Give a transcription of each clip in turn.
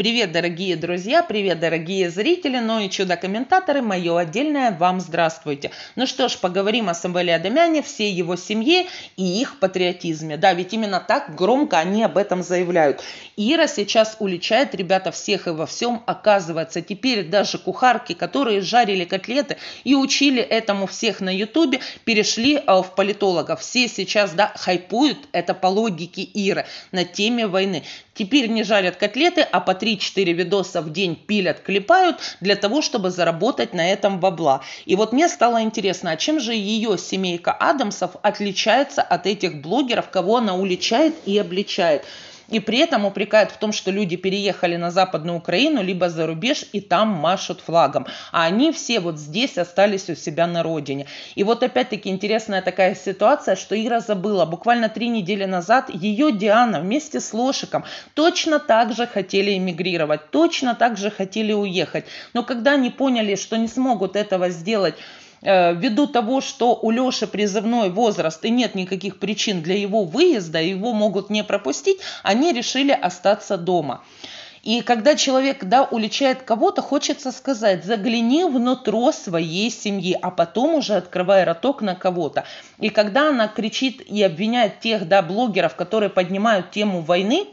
Привет, дорогие друзья, привет, дорогие зрители, ну и чудо-комментаторы, мое отдельное вам здравствуйте. Ну что ж, поговорим о Самвеле Адамяне, всей его семье и их патриотизме. Да, ведь именно так громко они об этом заявляют. Ира сейчас уличает ребята всех и во всем, оказывается, теперь даже кухарки, которые жарили котлеты и учили этому всех на ютубе, перешли а, в политологов. Все сейчас, да, хайпуют, это по логике Иры, на теме войны. Теперь не жарят котлеты, а патриотизм 3-4 видоса в день пилят, клепают для того, чтобы заработать на этом бабла. И вот мне стало интересно, а чем же ее семейка Адамсов отличается от этих блогеров, кого она уличает и обличает? И при этом упрекают в том, что люди переехали на Западную Украину, либо за рубеж, и там машут флагом. А они все вот здесь остались у себя на родине. И вот опять-таки интересная такая ситуация, что Ира забыла. Буквально три недели назад ее Диана вместе с Лошиком точно так же хотели эмигрировать, точно так же хотели уехать. Но когда они поняли, что не смогут этого сделать, Э, ввиду того, что у Леши призывной возраст и нет никаких причин для его выезда, его могут не пропустить, они решили остаться дома. И когда человек да, уличает кого-то, хочется сказать, загляни внутрь своей семьи, а потом уже открывай роток на кого-то. И когда она кричит и обвиняет тех да, блогеров, которые поднимают тему войны,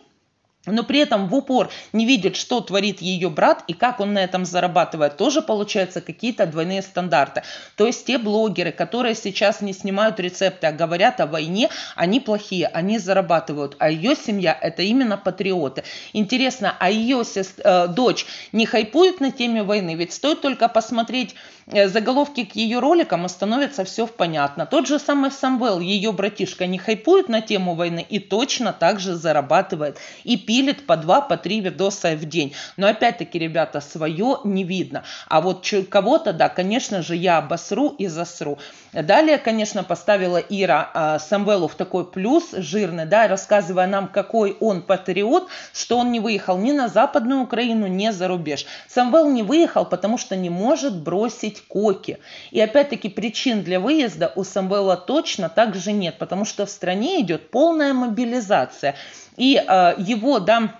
но при этом в упор не видит, что творит ее брат и как он на этом зарабатывает. Тоже получаются какие-то двойные стандарты. То есть те блогеры, которые сейчас не снимают рецепты, а говорят о войне, они плохие, они зарабатывают. А ее семья – это именно патриоты. Интересно, а ее сест... э, дочь не хайпует на теме войны? Ведь стоит только посмотреть э, заголовки к ее роликам, и становится все понятно. Тот же самый Самвел, ее братишка, не хайпует на тему войны и точно так же зарабатывает. И пишет пилит по два, по три видоса в день. Но опять-таки, ребята, свое не видно. А вот кого-то, да, конечно же, я обосру и засру. Далее, конечно, поставила Ира а, Самвелу в такой плюс жирный, да, рассказывая нам, какой он патриот, что он не выехал ни на Западную Украину, ни за рубеж. Самвел не выехал, потому что не может бросить коки. И опять-таки причин для выезда у Самвела точно также нет, потому что в стране идет полная мобилизация. И э, его да,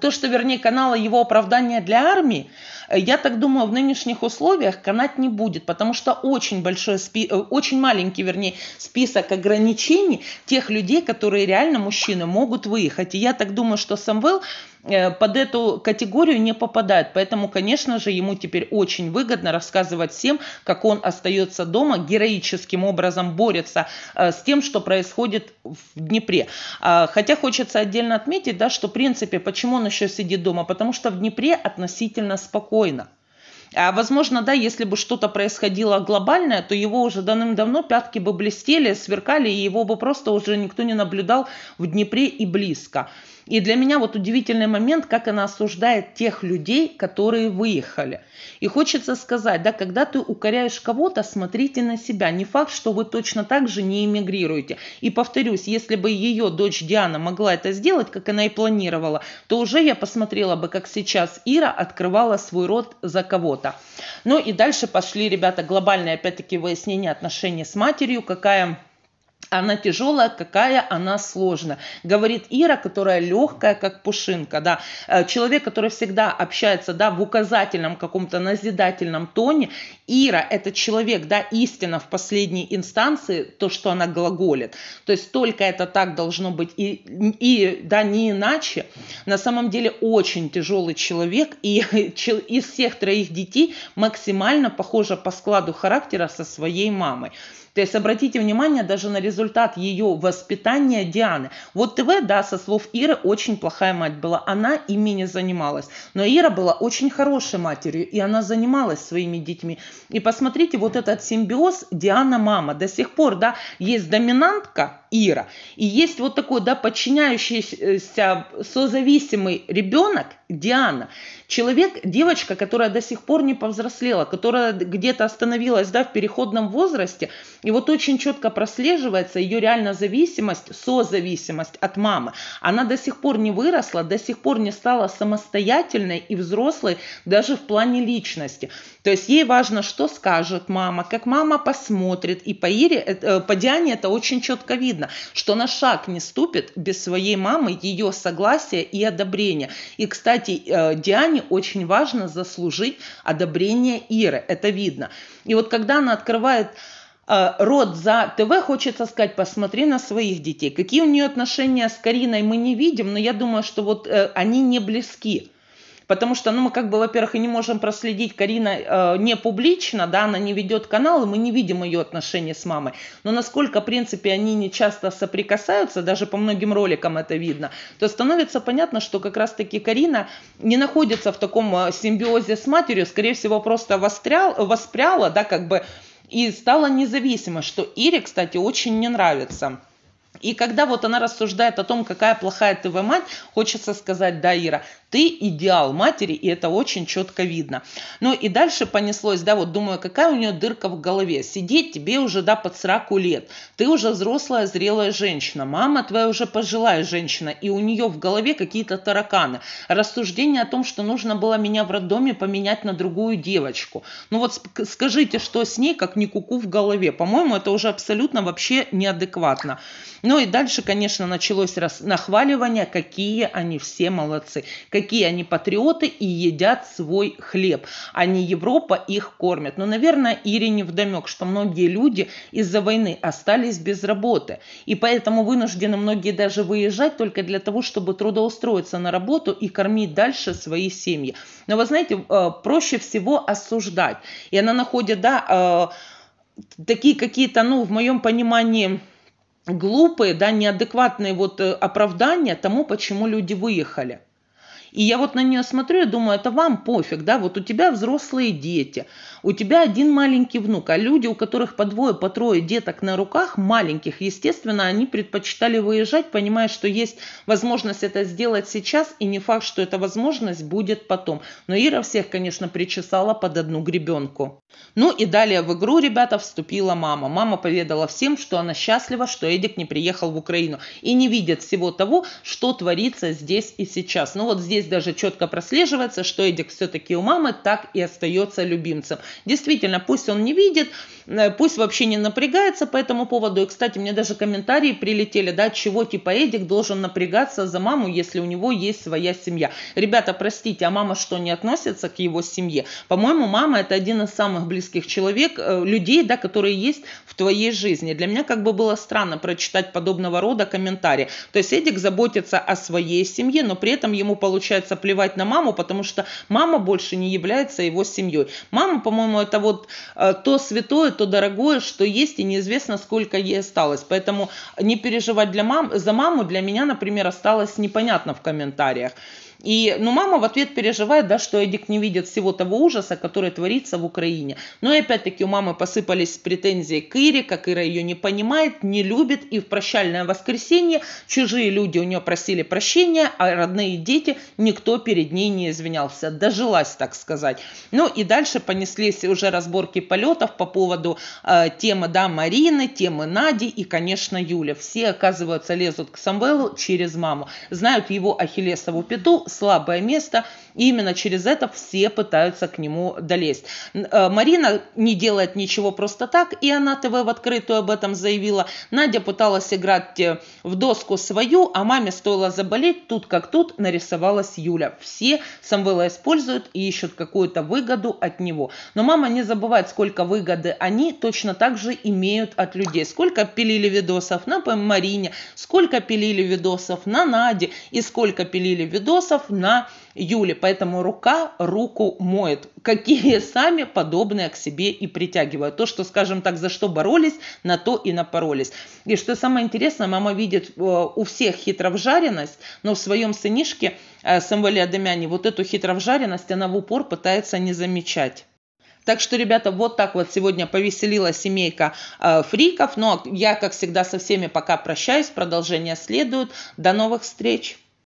то, что, вернее, канала его оправдания для армии, э, я так думаю, в нынешних условиях канать не будет, потому что очень большой, спи, э, очень маленький, вернее, список ограничений тех людей, которые реально мужчины могут выехать. И я так думаю, что Самвел Э, под эту категорию не попадает. Поэтому, конечно же, ему теперь очень выгодно рассказывать всем, как он остается дома, героическим образом борется э, с тем, что происходит в Днепре. А, хотя хочется отдельно отметить, да, что в принципе, почему он еще сидит дома? Потому что в Днепре относительно спокойно. А возможно, да, если бы что-то происходило глобальное, то его уже давным-давно пятки бы блестели, сверкали, и его бы просто уже никто не наблюдал в Днепре и близко. И для меня вот удивительный момент, как она осуждает тех людей, которые выехали. И хочется сказать, да, когда ты укоряешь кого-то, смотрите на себя. Не факт, что вы точно так же не эмигрируете. И повторюсь, если бы ее дочь Диана могла это сделать, как она и планировала, то уже я посмотрела бы, как сейчас Ира открывала свой рот за кого-то. Ну и дальше пошли, ребята, глобальные опять-таки выяснения отношений с матерью, какая она тяжелая, какая она сложная. Говорит Ира, которая легкая, как пушинка, да. Э, человек, который всегда общается, да, в указательном каком-то назидательном тоне. Ира – это человек, да, истина в последней инстанции, то, что она глаголит. То есть только это так должно быть и, и да, не иначе. На самом деле очень тяжелый человек, и из всех троих детей максимально похожа по складу характера со своей мамой. То есть обратите внимание даже на результат ее воспитания Дианы. Вот ТВ, да, со слов Иры, очень плохая мать была. Она ими не занималась. Но Ира была очень хорошей матерью, и она занималась своими детьми. И посмотрите, вот этот симбиоз Диана-мама. До сих пор, да, есть доминантка, Ира. И есть вот такой, да, подчиняющийся, э, созависимый ребенок, Диана. Человек, девочка, которая до сих пор не повзрослела, которая где-то остановилась, да, в переходном возрасте. И вот очень четко прослеживается ее реально зависимость, созависимость от мамы. Она до сих пор не выросла, до сих пор не стала самостоятельной и взрослой даже в плане личности. То есть ей важно, что скажет мама, как мама посмотрит. И по, Ире, э, по Диане это очень четко видно очевидно, что на шаг не ступит без своей мамы, ее согласия и одобрения. И, кстати, э, Диане очень важно заслужить одобрение Иры, это видно. И вот когда она открывает э, рот за ТВ, хочется сказать, посмотри на своих детей. Какие у нее отношения с Кариной, мы не видим, но я думаю, что вот э, они не близки потому что, ну, мы как бы, во-первых, и не можем проследить, Карина э, не публично, да, она не ведет канал, и мы не видим ее отношения с мамой. Но насколько, в принципе, они не часто соприкасаются, даже по многим роликам это видно, то становится понятно, что как раз-таки Карина не находится в таком э, симбиозе с матерью, скорее всего, просто вострял, воспряла, да, как бы, и стала независима, что Ире, кстати, очень не нравится. И когда вот она рассуждает о том, какая плохая ты мать, хочется сказать, да, Ира, ты идеал матери, и это очень четко видно. Ну и дальше понеслось, да, вот думаю, какая у нее дырка в голове. Сидеть тебе уже, да, под сраку лет. Ты уже взрослая, зрелая женщина. Мама твоя уже пожилая женщина, и у нее в голове какие-то тараканы. Рассуждение о том, что нужно было меня в роддоме поменять на другую девочку. Ну вот скажите, что с ней, как не куку в голове. По-моему, это уже абсолютно вообще неадекватно. Ну и дальше, конечно, началось нахваливание, какие они все молодцы. Какие какие они патриоты и едят свой хлеб. Они Европа их кормит. Но, наверное, Ире не вдомек, что многие люди из-за войны остались без работы. И поэтому вынуждены многие даже выезжать только для того, чтобы трудоустроиться на работу и кормить дальше свои семьи. Но вы знаете, э, проще всего осуждать. И она находит, да, э, такие какие-то, ну, в моем понимании, глупые, да, неадекватные вот э, оправдания тому, почему люди выехали. И я вот на нее смотрю я думаю, это вам пофиг, да, вот у тебя взрослые дети, у тебя один маленький внук, а люди, у которых по двое, по трое деток на руках, маленьких, естественно, они предпочитали выезжать, понимая, что есть возможность это сделать сейчас, и не факт, что эта возможность будет потом. Но Ира всех, конечно, причесала под одну гребенку. Ну и далее в игру, ребята, вступила мама. Мама поведала всем, что она счастлива, что Эдик не приехал в Украину и не видит всего того, что творится здесь и сейчас. Ну вот здесь здесь даже четко прослеживается, что Эдик все-таки у мамы так и остается любимцем. Действительно, пусть он не видит, э, пусть вообще не напрягается по этому поводу. И, кстати, мне даже комментарии прилетели, да, чего типа Эдик должен напрягаться за маму, если у него есть своя семья. Ребята, простите, а мама что, не относится к его семье? По-моему, мама это один из самых близких человек, э, людей, да, которые есть в твоей жизни. Для меня как бы было странно прочитать подобного рода комментарии. То есть Эдик заботится о своей семье, но при этом ему получается получается плевать на маму, потому что мама больше не является его семьей. Мама, по-моему, это вот э, то святое, то дорогое, что есть, и неизвестно, сколько ей осталось. Поэтому не переживать для мам, за маму для меня, например, осталось непонятно в комментариях. И, ну, мама в ответ переживает, да, что Эдик не видит всего того ужаса, который творится в Украине. Но и опять-таки у мамы посыпались претензии к Ире, как Ира ее не понимает, не любит. И в прощальное воскресенье чужие люди у нее просили прощения, а родные дети никто перед ней не извинялся. Дожилась, так сказать. Ну и дальше понеслись уже разборки полетов по поводу э, темы, да, Марины, темы Нади и, конечно, Юля. Все, оказывается, лезут к Самвелу через маму. Знают его ахиллесову пету, слабое место, и именно через это все пытаются к нему долезть. Э, Марина не делает ничего просто так, и она ТВ в открытую об этом заявила. Надя пыталась играть э, в доску свою, а маме стоило заболеть, тут как тут нарисовалась Юля. Все Самвела используют и ищут какую-то выгоду от него. Но мама не забывает, сколько выгоды они точно так же имеют от людей. Сколько пилили видосов на Марине, сколько пилили видосов на Наде и сколько пилили видосов процентов на июле. Поэтому рука руку моет. Какие сами подобные к себе и притягивают. То, что, скажем так, за что боролись, на то и напоролись. И что самое интересное, мама видит э, у всех хитровжаренность, но в своем сынишке э, Самвеле Адамяне вот эту хитровжаренность она в упор пытается не замечать. Так что, ребята, вот так вот сегодня повеселила семейка э, фриков. Но ну, а я, как всегда, со всеми пока прощаюсь. Продолжение следует. До новых встреч!